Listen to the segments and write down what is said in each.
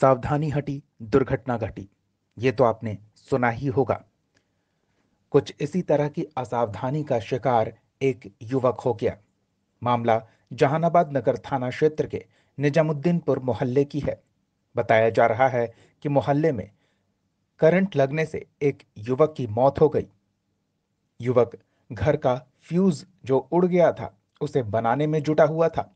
सावधानी हटी दुर्घटना घटी ये तो आपने सुना ही होगा कुछ इसी तरह की असावधानी का शिकार एक युवक हो गया मामला जहानाबाद नगर थाना क्षेत्र के निजामुद्दीनपुर मोहल्ले की है बताया जा रहा है कि मोहल्ले में करंट लगने से एक युवक की मौत हो गई युवक घर का फ्यूज जो उड़ गया था उसे बनाने में जुटा हुआ था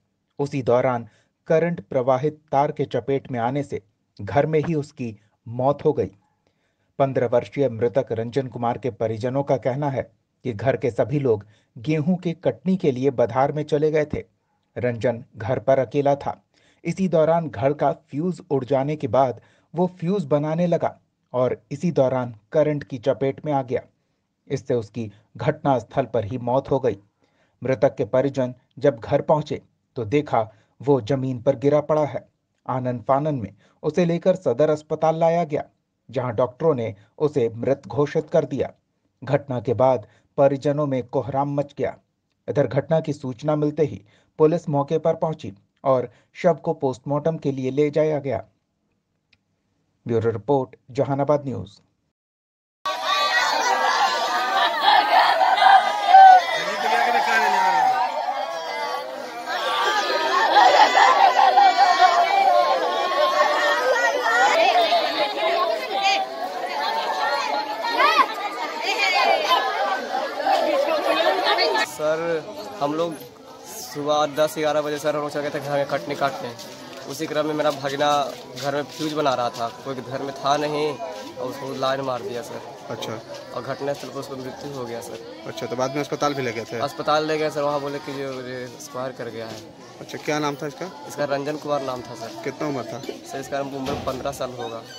उसी दौरान करंट प्रवाहित तार के चपेट में आने से घर में ही उसकी मौत हो गई पंद्रह वर्षीय मृतक रंजन कुमार के परिजनों का कहना है कि घर के सभी लोग गेहूं के कटनी के लिए बधार में चले गए थे रंजन घर पर अकेला था इसी दौरान घर का फ्यूज उड़ जाने के बाद वो फ्यूज बनाने लगा और इसी दौरान करंट की चपेट में आ गया इससे उसकी घटना स्थल पर ही मौत हो गई मृतक के परिजन जब घर पहुंचे तो देखा वो जमीन पर गिरा पड़ा है आनन फानन में उसे लेकर सदर अस्पताल लाया गया जहां डॉक्टरों ने उसे मृत घोषित कर दिया घटना के बाद परिजनों में कोहराम मच गया इधर घटना की सूचना मिलते ही पुलिस मौके पर पहुंची और शव को पोस्टमार्टम के लिए ले जाया गया bureau report Jahanabad news sir हम लोग सुबह दस ग्यारह बजे सर हम लोग चल गए थे घर में कटने काटने उसी क्रम में मेरा भगना घर में फ्यूज बना रहा था कोई घर में था नहीं और उसको लाइन मार दिया सर अच्छा और घटनास्थल पर उसको मृत्यु हो गया सर अच्छा तो बाद में अस्पताल भी ले गए थे अस्पताल ले गए सर वहाँ बोले कि जो स्क्वायर कर गया है अच्छा क्या नाम था इसका इसका रंजन कुमार नाम था सर कितना उम्र था सर इसका उम्र पंद्रह साल होगा